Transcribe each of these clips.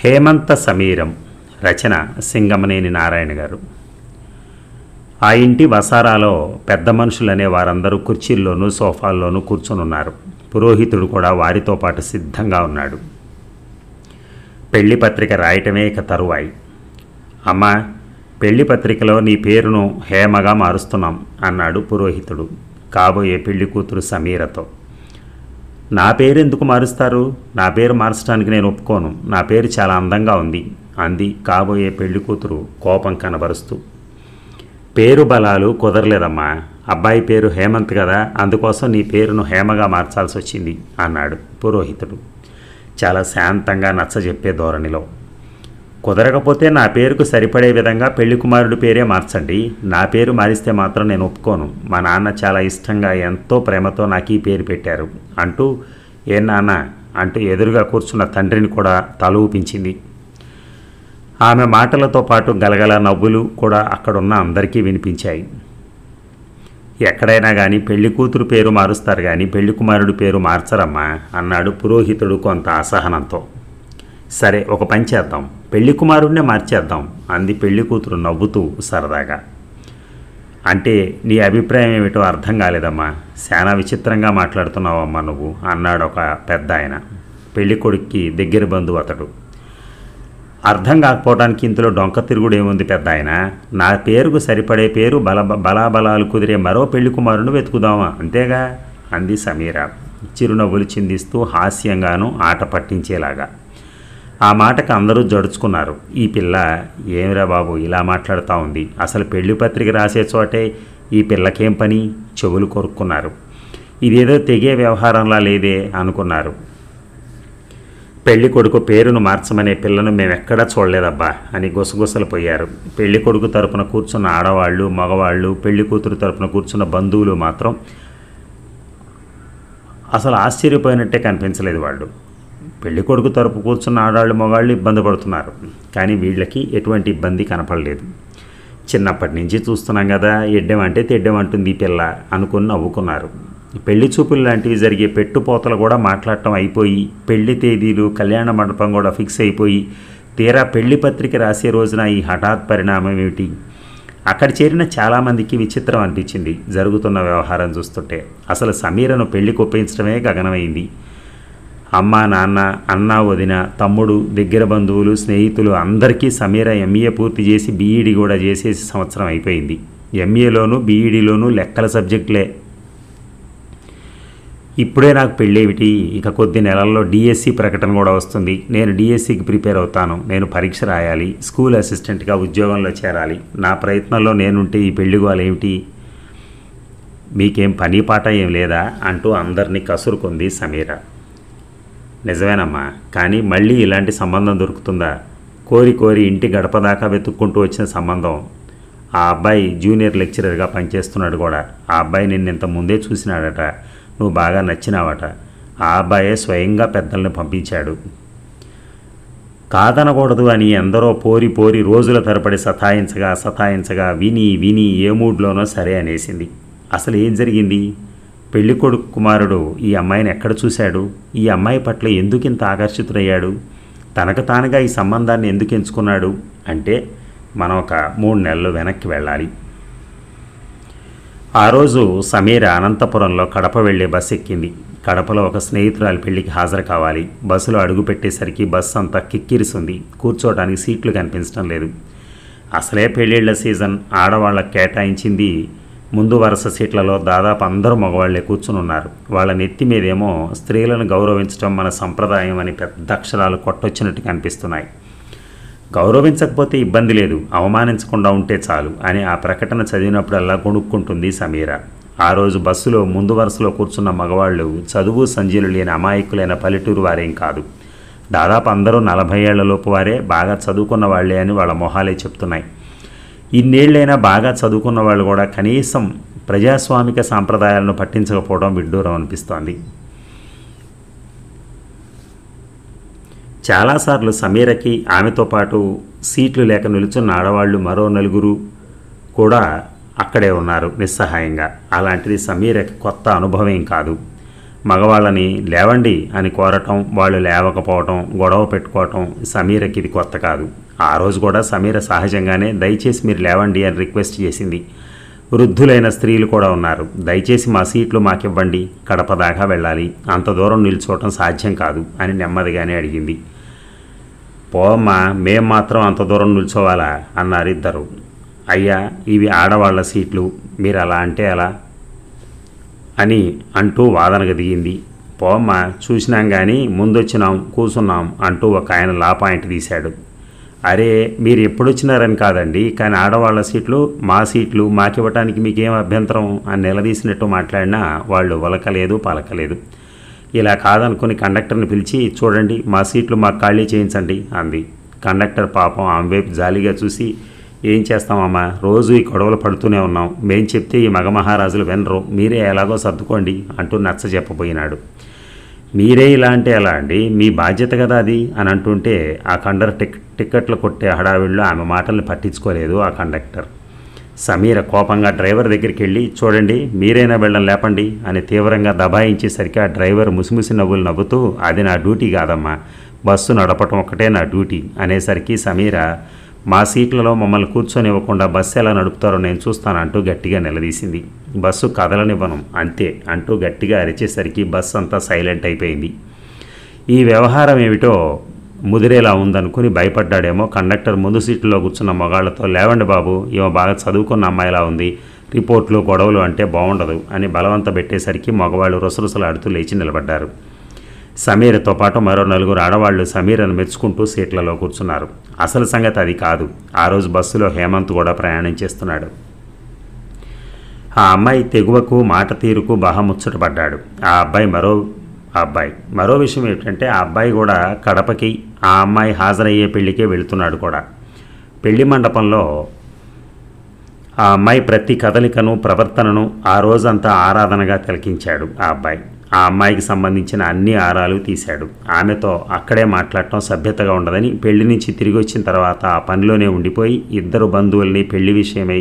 హేమంత సమీరం రచన సింగమనేని నారాయణ గారు ఆ ఇంటి వసారాలో పెద్ద మనుషులనే వారందరూ కుర్చీల్లోనూ సోఫాల్లోనూ కూర్చొనున్నారు పురోహితుడు కూడా వారితో పాటు సిద్ధంగా ఉన్నాడు పెళ్లి పత్రిక రాయటమే ఇక తరువాయి అమ్మా పెళ్లి పత్రికలో నీ పేరును హేమగా మారుస్తున్నాం అన్నాడు పురోహితుడు కాబోయే పెళ్లి కూతురు సమీరతో నా పేరు ఎందుకు మారుస్తారు నా పేరు మార్చడానికి నేను ఒప్పుకోను నా పేరు చాలా అందంగా ఉంది అంది కాబోయే పెళ్లి కూతురు కోపం కనబరుస్తూ పేరు బలాలు కుదరలేదమ్మా అబ్బాయి పేరు హేమంత్ కదా అందుకోసం నీ పేరును హేమగా మార్చాల్సి వచ్చింది అన్నాడు పురోహితుడు చాలా శాంతంగా నచ్చజెప్పే ధోరణిలో కుదరకపోతే నా పేరుకు సరిపడే విధంగా పెళ్లి కుమారుడి పేరే మార్చండి నా పేరు మారిస్తే మాత్రం నేను ఒప్పుకోను మా నాన్న చాలా ఇష్టంగా ఎంతో ప్రేమతో నాకు ఈ పేరు పెట్టారు అంటూ ఏ నాన్న అంటూ ఎదురుగా కూర్చున్న తండ్రిని కూడా తల ఊపించింది ఆమె మాటలతో పాటు గలగల నవ్వులు కూడా అక్కడున్న అందరికీ వినిపించాయి ఎక్కడైనా కానీ పెళ్లి కూతురు పేరు మారుస్తారు కానీ పెళ్లి కుమారుడు పేరు మార్చరమ్మా అన్నాడు పురోహితుడు కొంత అసహనంతో సరే ఒక పని చేద్దాం పెళ్లి కుమారుడినే మార్చేద్దాం అంది పెళ్లి కూతురు నవ్వుతూ సరదాగా అంటే నీ అభిప్రాయం ఏమిటో అర్థం కాలేదమ్మా చాలా విచిత్రంగా మాట్లాడుతున్నావమ్మా నువ్వు అన్నాడు ఒక పెద్ద ఆయన పెళ్లి కొడుక్కి దగ్గర బంధువు అతడు అర్థం కాకపోవడానికి ఇంతలో డొంక తిరుగుడు ఏముంది పెద్ద ఆయన నా పేరుకు సరిపడే పేరు బల బలాబలాలు కుదిరే మరో పెళ్లి కుమారుని వెతుకుదామా అంతేగా అంది సమీర చిరునవ్వులు చిందిస్తూ హాస్యంగాను ఆట పట్టించేలాగా ఆ మాటకు అందరూ జడుచుకున్నారు ఈ పిల్ల ఏమిరా బాబు ఇలా మాట్లాడుతూ ఉంది అసలు పెళ్లి పత్రిక రాసే చోటే ఈ పిల్లకేం పని చెవులు కొరుక్కున్నారు ఇదేదో తెగే వ్యవహారంలా లేదే అనుకున్నారు పెళ్లి కొడుకు పేరును మార్చమనే పిల్లను మేమెక్కడా చూడలేదబ్బా అని గుసగుసలు పోయారు పెళ్లి కొడుకు తరపున కూర్చున్న ఆడవాళ్ళు మగవాళ్ళు పెళ్లి కూతురు తరపున కూర్చున్న బంధువులు మాత్రం అసలు ఆశ్చర్యపోయినట్టే కనిపించలేదు వాళ్ళు పెళ్లి కొడుకు తరపు కూర్చున్న ఆడాళ్ళు మగాళ్ళు ఇబ్బంది పడుతున్నారు కానీ వీళ్ళకి ఎటువంటి ఇబ్బంది కనపడలేదు చిన్నప్పటి నుంచి చూస్తున్నాం కదా ఎడ్డం అంటే తెడ్డం అంటుంది పిల్ల అనుకుని నవ్వుకున్నారు పెళ్లి చూపులు లాంటివి జరిగే పెట్టుపోతలు కూడా మాట్లాడటం అయిపోయి పెళ్లి తేదీలు కళ్యాణ మండపం కూడా ఫిక్స్ అయిపోయి తీరా పెళ్లి పత్రిక రాసే రోజున ఈ హఠాత్ పరిణామం ఏమిటి అక్కడ చేరిన చాలామందికి విచిత్రం అనిపించింది జరుగుతున్న వ్యవహారం చూస్తుంటే అసలు సమీరను పెళ్లి కొప్పించడమే గగనమైంది అమ్మ నాన్న అన్న వదిన తమ్ముడు దగ్గర బంధువులు స్నేహితులు అందరికీ సమీర ఎంఏ e పూర్తి చేసి బీఈడి e కూడా చేసేసి సంవత్సరం అయిపోయింది ఎంఏలోనూ e బీఈడిలోనూ లెక్కల సబ్జెక్టులే ఇప్పుడే నాకు పెళ్ళేమిటి ఇక కొద్ది నెలల్లో డిఎస్సి ప్రకటన కూడా వస్తుంది నేను డిఎస్సికి ప్రిపేర్ అవుతాను నేను పరీక్ష రాయాలి స్కూల్ అసిస్టెంట్గా ఉద్యోగంలో చేరాలి నా ప్రయత్నంలో నేనుంటే ఈ పెళ్లి గోలేమిటి మీకేం పని పాట ఏం లేదా అంటూ అందరినీ కసురుకుంది సమీర నిజమేనమ్మా కానీ మళ్ళీ ఇలాంటి సంబంధం దొరుకుతుందా కోరి కోరి ఇంటి గడప దాకా వెతుక్కుంటూ వచ్చిన సంబంధం ఆ అబ్బాయి జూనియర్ లెక్చరర్గా పనిచేస్తున్నాడు కూడా ఆ అబ్బాయి నిన్న ఇంత ముందే చూసినాడట నువ్వు బాగా నచ్చినావట ఆ అబ్బాయే స్వయంగా పెద్దల్ని పంపించాడు కాదనకూడదు అని ఎందరో పోరి పోరి రోజుల తరబడి సతాయించగా సతాయించగా విని విని ఏ మూడ్లోనో సరే అనేసింది అసలు ఏం జరిగింది కొడుకు కుమారుడు ఈ అమ్మాయిని ఎక్కడ చూశాడు ఈ అమ్మాయి పట్ల ఎందుకింత ఆకర్షితుడయ్యాడు తనకు తానుగా ఈ సంబంధాన్ని ఎందుకు ఎంచుకున్నాడు అంటే మనం ఒక మూడు నెలలు వెనక్కి వెళ్ళాలి ఆ రోజు సమీర అనంతపురంలో కడప వెళ్లే బస్సు ఎక్కింది కడపలో ఒక స్నేహితురాలి పెళ్లికి హాజరు కావాలి బస్సులో అడుగు పెట్టేసరికి బస్సు అంతా కిక్కిరిసింది కూర్చోవడానికి సీట్లు కనిపించడం లేదు అసలే పెళ్ళిళ్ళ సీజన్ ఆడవాళ్ళ కేటాయించింది ముందు వరుస సీట్లలో దాదాపు అందరూ మగవాళ్లే కూర్చుని ఉన్నారు వాళ్ళ నెత్తి మీదేమో స్త్రీలను గౌరవించడం మన సంప్రదాయం అని పెద్ద అక్షరాలు కొట్టొచ్చినట్టు కనిపిస్తున్నాయి గౌరవించకపోతే ఇబ్బంది లేదు అవమానించకుండా ఉంటే చాలు అని ఆ ప్రకటన చదివినప్పుడల్లా కొనుక్కుంటుంది సమీర ఆ రోజు బస్సులో ముందు వరుసలో కూర్చున్న మగవాళ్ళు చదువు సంజీలు లేని అమాయకులైన పల్లెటూరు వారేం కాదు దాదాపు అందరూ నలభై ఏళ్లలోపు వారే బాగా చదువుకున్న వాళ్లే అని వాళ్ళ మొహాలే చెప్తున్నాయి ఇన్నేళ్ళైనా బాగా చదువుకున్న వాళ్ళు కూడా కనీసం ప్రజాస్వామిక సాంప్రదాయాలను పట్టించకపోవడం విడ్డూరం అనిపిస్తోంది చాలాసార్లు సమీరకి ఆమెతో పాటు సీట్లు లేక నిలుచున్న ఆడవాళ్ళు మరో నలుగురు కూడా అక్కడే ఉన్నారు నిస్సహాయంగా అలాంటిది సమీరకి కొత్త అనుభవం కాదు మగవాళ్ళని లేవండి అని కోరటం వాళ్ళు లేవకపోవటం గొడవ పెట్టుకోవటం సమీరకి ఇది కొత్త కాదు ఆ రోజు కూడా సమీర సహజంగానే దయచేసి మీరు లేవండి అని రిక్వెస్ట్ చేసింది వృద్ధులైన స్త్రీలు కూడా ఉన్నారు దయచేసి మా సీట్లు మాకివ్వండి కడప దాకా వెళ్ళాలి అంత దూరం నిల్చోవటం సాధ్యం కాదు అని నెమ్మదిగానే అడిగింది పోమ్మా మేం మాత్రం అంత దూరం నిల్చోవాలా అన్నారు ఇద్దరు అయ్యా ఇవి ఆడవాళ్ల సీట్లు మీరు అలా అంటే అలా అని అంటూ వాదనకు దిగింది పోమ్మ చూసినాం కానీ ముందొచ్చినాం కూసున్నాం అంటూ ఒక ఆయన లా పాయింట్ తీశాడు అరే మీరు ఎప్పుడొచ్చినారని కాదండి కానీ ఆడవాళ్ళ సీట్లు మా సీట్లు మాకివ్వటానికి మీకేం అభ్యంతరం అని నిలదీసినట్టు మాట్లాడినా వాళ్ళు వలకలేదు పలకలేదు ఇలా కాదనుకుని కండక్టర్ని పిలిచి చూడండి మా సీట్లు మాకు ఖాళీ చేయించండి అంది కండక్టర్ పాపం ఆమె వైపు జాలీగా చూసి ఏం చేస్తామమ్మా రోజు ఈ గొడవలు పడుతూనే ఉన్నాం మేం చెప్తే ఈ మగమహారాజులు వినరు మీరే ఎలాగో సర్దుకోండి అంటూ నచ్చ చెప్పబోయినాడు మీరే ఇలా అంటే ఎలా అండి మీ బాధ్యత కదా అది అని అంటుంటే ఆ కండర్ టిక్ టిక్కెట్లు కొట్టే హడావిడిలో ఆమె మాటల్ని పట్టించుకోలేదు ఆ కండక్టర్ సమీర కోపంగా డ్రైవర్ దగ్గరికి వెళ్ళి చూడండి మీరైనా వెళ్ళం లేపండి అని తీవ్రంగా దబాయించేసరికి ఆ డ్రైవర్ ముసిముసి నవ్వులు నవ్వుతూ అది నా డ్యూటీ కాదమ్మా బస్సు నడపటం ఒక్కటే నా డ్యూటీ అనేసరికి సమీర మా సీట్లలో మమ్మల్ని కూర్చొనివ్వకుండా బస్సు ఎలా నడుపుతారో నేను చూస్తానంటూ గట్టిగా నిలదీసింది బస్సు కదలనివ్వను అంతే అంటూ గట్టిగా అరిచేసరికి బస్సు అంతా సైలెంట్ అయిపోయింది ఈ వ్యవహారం ఏమిటో ముదిరేలా ఉందనుకుని భయపడ్డాడేమో కండక్టర్ ముందు సీట్లో కూర్చున్న మగాళ్లతో లేవండి బాబు ఈమె బాగా చదువుకున్న అమ్మాయిలా ఉంది రిపోర్ట్లు గొడవలు అంటే బాగుండదు అని బలవంత పెట్టేసరికి మగవాళ్ళు ఆడుతూ లేచి నిలబడ్డారు సమీరతో పాటు మరో నలుగురు ఆడవాళ్లు సమీరను మెచ్చుకుంటూ సీట్లలో కూర్చున్నారు అసలు సంగతి అది కాదు ఆ రోజు బస్సులో హేమంత్ కూడా ప్రయాణం చేస్తున్నాడు ఆ అమ్మాయి తెగువకు మాట తీరుకు బాగా ముచ్చటపడ్డాడు ఆ అబ్బాయి మరో అబ్బాయి మరో విషయం ఏమిటంటే ఆ అబ్బాయి కూడా కడపకి ఆ అమ్మాయి హాజరయ్యే పెళ్లికే వెళుతున్నాడు కూడా పెళ్లి మండపంలో ఆ అమ్మాయి ప్రతి కదలికను ప్రవర్తనను ఆ రోజంతా ఆరాధనగా తిలకించాడు ఆ అబ్బాయి ఆ అమ్మాయికి సంబంధించిన అన్ని ఆరాలు తీశాడు ఆమెతో అక్కడే మాట్లాడటం సభ్యతగా ఉండదని పెళ్లి నుంచి తిరిగి వచ్చిన తర్వాత ఆ పనిలోనే ఉండిపోయి ఇద్దరు బంధువుల్ని పెళ్లి విషయమై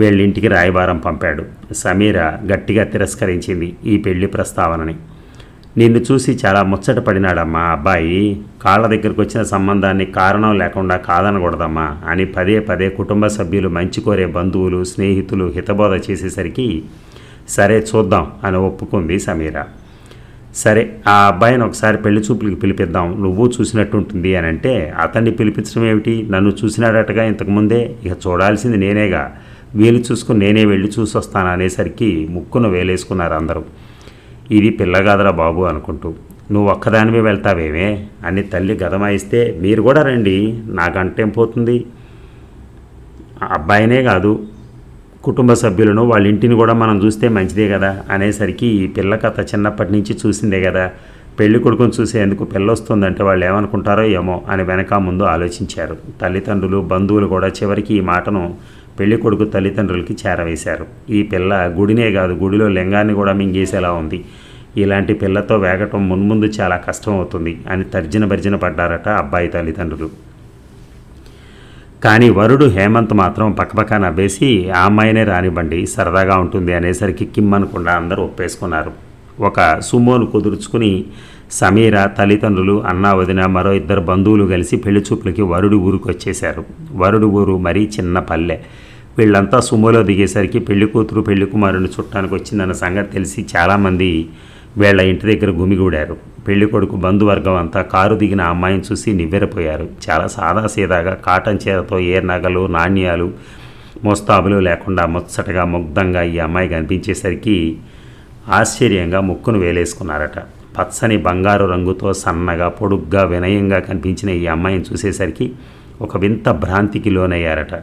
వీళ్ళింటికి రాయబారం పంపాడు సమీర గట్టిగా తిరస్కరించింది ఈ పెళ్లి ప్రస్తావనని నిన్ను చూసి చాలా ముచ్చట పడినాడమ్మా అబ్బాయి కాళ్ళ దగ్గరకు వచ్చిన సంబంధాన్ని కారణం లేకుండా కాదనకూడదమ్మా అని పదే పదే కుటుంబ సభ్యులు మంచి కోరే బంధువులు స్నేహితులు హితబోధ చేసేసరికి సరే చూద్దాం అని ఒప్పుకుంది సమీర సరే ఆ అబ్బాయిని ఒకసారి పెళ్లి చూపులకి పిలిపిద్దాం నువ్వు చూసినట్టుంటుంది అని అంటే అతన్ని పిలిపించడం ఏమిటి నన్ను చూసినాడటగా ఇంతకుముందే ఇక చూడాల్సింది నేనేగా వీలు చూసుకుని నేనే వెళ్ళి చూసొస్తాను అనేసరికి ముక్కును వేలేసుకున్నారు అందరూ ఇది పిల్లగాదరా బాబు అనుకుంటూ నువ్వు ఒక్కదానివే వెళ్తావేమే అని తల్లి గదమాయిస్తే మీరు కూడా రండి నాకంటేం పోతుంది అబ్బాయినే కాదు కుటుంబ సభ్యులను వాళ్ళ ఇంటిని కూడా మనం చూస్తే మంచిదే కదా అనేసరికి ఈ పిల్ల కథ చిన్నప్పటి నుంచి చూసిందే కదా పెళ్లి కొడుకును చూసేందుకు వస్తుందంటే వాళ్ళు ఏమనుకుంటారో ఏమో అని వెనక ముందు ఆలోచించారు తల్లిదండ్రులు బంధువులు కూడా చివరికి ఈ మాటను పెళ్లి కొడుకు తల్లిదండ్రులకి చేరవేశారు ఈ పిల్ల గుడినే కాదు గుడిలో లింగాన్ని కూడా మింగేసేలా ఉంది ఇలాంటి పిల్లతో వేగటం మున్ముందు చాలా కష్టం అవుతుంది అని తర్జన భర్జన పడ్డారట అబ్బాయి తల్లిదండ్రులు కానీ వరుడు హేమంత్ మాత్రం పక్కపక్క నవ్వేసి ఆ అమ్మాయినే రానివ్వండి సరదాగా ఉంటుంది అనేసరికి కిమ్మనకుండా అందరూ ఒప్పేసుకున్నారు ఒక సుమోను కుదుర్చుకుని సమీర తల్లిదండ్రులు అన్నా వదిన మరో ఇద్దరు బంధువులు కలిసి పెళ్లి చూపులకి వరుడు ఊరికి వచ్చేశారు వరుడు ఊరు మరీ చిన్న పల్లె వీళ్ళంతా సుమోలో దిగేసరికి పెళ్లి కూతురు పెళ్లి కుమారుని చుట్టానికి వచ్చిందన్న సంగతి తెలిసి చాలామంది వీళ్ల ఇంటి దగ్గర గుమిగూడారు పెళ్లి కొడుకు బంధువర్గం అంతా కారు దిగిన అమ్మాయిని చూసి నివ్వెరపోయారు చాలా సాదాసీదాగా కాటన్ చీరతో ఏ నగలు నాణ్యాలు మోస్తాబులు లేకుండా ముచ్చటగా ముగ్ధంగా ఈ అమ్మాయి కనిపించేసరికి ఆశ్చర్యంగా ముక్కును వేలేసుకున్నారట పచ్చని బంగారు రంగుతో సన్నగా పొడుగ్గా వినయంగా కనిపించిన ఈ అమ్మాయిని చూసేసరికి ఒక వింత భ్రాంతికి లోనయ్యారట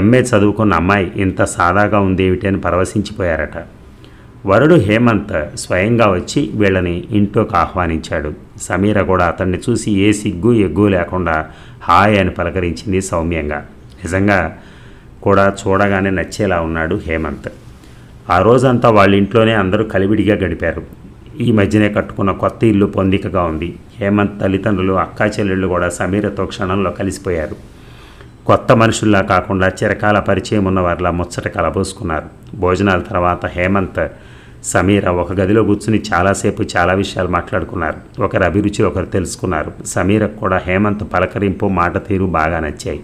ఎంఏ చదువుకున్న అమ్మాయి ఇంత సాదాగా ఉందేమిటి అని పరవశించిపోయారట వరుడు హేమంత్ స్వయంగా వచ్చి వీళ్ళని ఇంట్లోకి ఆహ్వానించాడు సమీర కూడా అతన్ని చూసి ఏ సిగ్గు ఎగ్గు లేకుండా హాయ్ అని పలకరించింది సౌమ్యంగా నిజంగా కూడా చూడగానే నచ్చేలా ఉన్నాడు హేమంత్ ఆ రోజంతా వాళ్ళ ఇంట్లోనే అందరూ కలివిడిగా గడిపారు ఈ మధ్యనే కట్టుకున్న కొత్త ఇల్లు పొందికగా ఉంది హేమంత్ తల్లిదండ్రులు అక్కా చెల్లెళ్ళు కూడా సమీరతో క్షణంలో కలిసిపోయారు కొత్త మనుషుల్లా కాకుండా చిరకాల పరిచయం ఉన్నవారిలా ముచ్చట కలబోసుకున్నారు భోజనాల తర్వాత హేమంత్ సమీర ఒక గదిలో కూర్చుని చాలాసేపు చాలా విషయాలు మాట్లాడుకున్నారు ఒకరి అభిరుచి ఒకరు తెలుసుకున్నారు సమీరకు కూడా హేమంత్ పలకరింపు మాట తీరు బాగా నచ్చాయి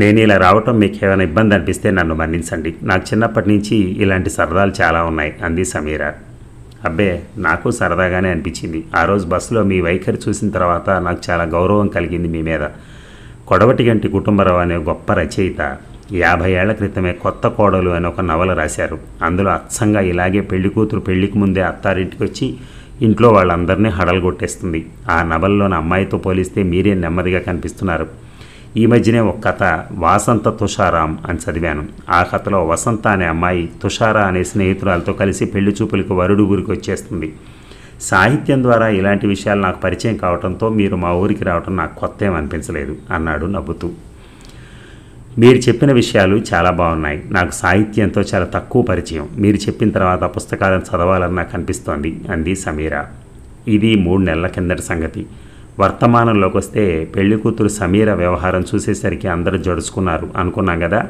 నేను ఇలా రావటం మీకు ఏమైనా ఇబ్బంది అనిపిస్తే నన్ను మన్నించండి నాకు చిన్నప్పటి నుంచి ఇలాంటి సరదాలు చాలా ఉన్నాయి అంది సమీర అబ్బే నాకు సరదాగానే అనిపించింది ఆ రోజు బస్సులో మీ వైఖరి చూసిన తర్వాత నాకు చాలా గౌరవం కలిగింది మీ మీద కొడవటి గంటి కుటుంబరావు అనే గొప్ప రచయిత యాభై ఏళ్ల క్రితమే కొత్త కోడలు అని ఒక నవల రాశారు అందులో అచ్చంగా ఇలాగే పెళ్లి కూతురు పెళ్లికి ముందే అత్తారింటికి వచ్చి ఇంట్లో వాళ్ళందరినీ హడలగొట్టేస్తుంది ఆ నవల్లోని అమ్మాయితో పోలిస్తే మీరే నెమ్మదిగా కనిపిస్తున్నారు ఈ మధ్యనే ఒక కథ వాసంత తుషారాం అని చదివాను ఆ కథలో వసంత అనే అమ్మాయి తుషారా అనే స్నేహితురాలతో కలిసి పెళ్లి చూపులకు వరుడు ఊరికి వచ్చేస్తుంది సాహిత్యం ద్వారా ఇలాంటి విషయాలు నాకు పరిచయం కావడంతో మీరు మా ఊరికి రావడం నాకు కొత్త ఏమనిపించలేదు అన్నాడు నవ్వుతూ మీరు చెప్పిన విషయాలు చాలా బాగున్నాయి నాకు సాహిత్యంతో చాలా తక్కువ పరిచయం మీరు చెప్పిన తర్వాత పుస్తకాలను చదవాలని నాకు అనిపిస్తోంది అంది సమీర ఇది మూడు నెలల కిందటి సంగతి వర్తమానంలోకి వస్తే పెళ్లి కూతురు సమీర వ్యవహారం చూసేసరికి అందరూ జడుచుకున్నారు అనుకున్నాం కదా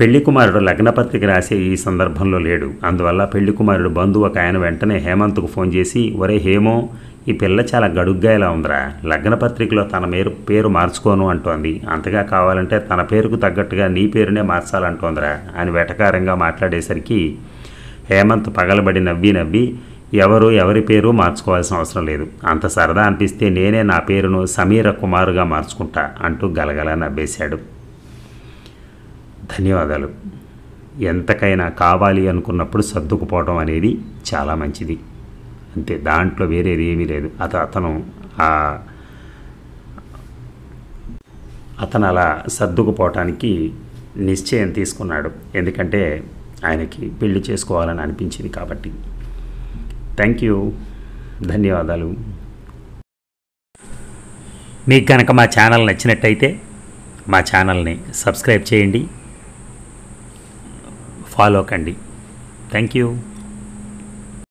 పెళ్లి కుమారుడు లగ్నపత్రిక రాసే ఈ సందర్భంలో లేడు అందువల్ల పెళ్లి కుమారుడు బంధువు ఒక ఆయన వెంటనే హేమంత్కు ఫోన్ చేసి ఒరే హేమో ఈ పిల్ల చాలా గడుగ్గా ఎలా ఉందిరా లగ్న పత్రికలో తన మేరు పేరు మార్చుకోను అంటోంది అంతగా కావాలంటే తన పేరుకు తగ్గట్టుగా నీ పేరునే మార్చాలంటోందిరా అని వెటకారంగా మాట్లాడేసరికి హేమంత్ పగలబడి నవ్వి నవ్వి ఎవరు ఎవరి పేరు మార్చుకోవాల్సిన అవసరం లేదు అంత సరదా అనిపిస్తే నేనే నా పేరును సమీర కుమారుగా మార్చుకుంటా అంటూ గలగల నవ్వేశాడు ధన్యవాదాలు ఎంతకైనా కావాలి అనుకున్నప్పుడు సర్దుకుపోవడం అనేది చాలా మంచిది అంటే దాంట్లో వేరేది ఏమీ లేదు అతను అతను ఆ అతను అలా సర్దుకుపోవటానికి నిశ్చయం తీసుకున్నాడు ఎందుకంటే ఆయనకి పెళ్లి చేసుకోవాలని అనిపించింది కాబట్టి థ్యాంక్ యూ ధన్యవాదాలు మీకు కనుక మా ఛానల్ నచ్చినట్టయితే మా ఛానల్ని సబ్స్క్రైబ్ చేయండి ఫాలో కండి థ్యాంక్ యూ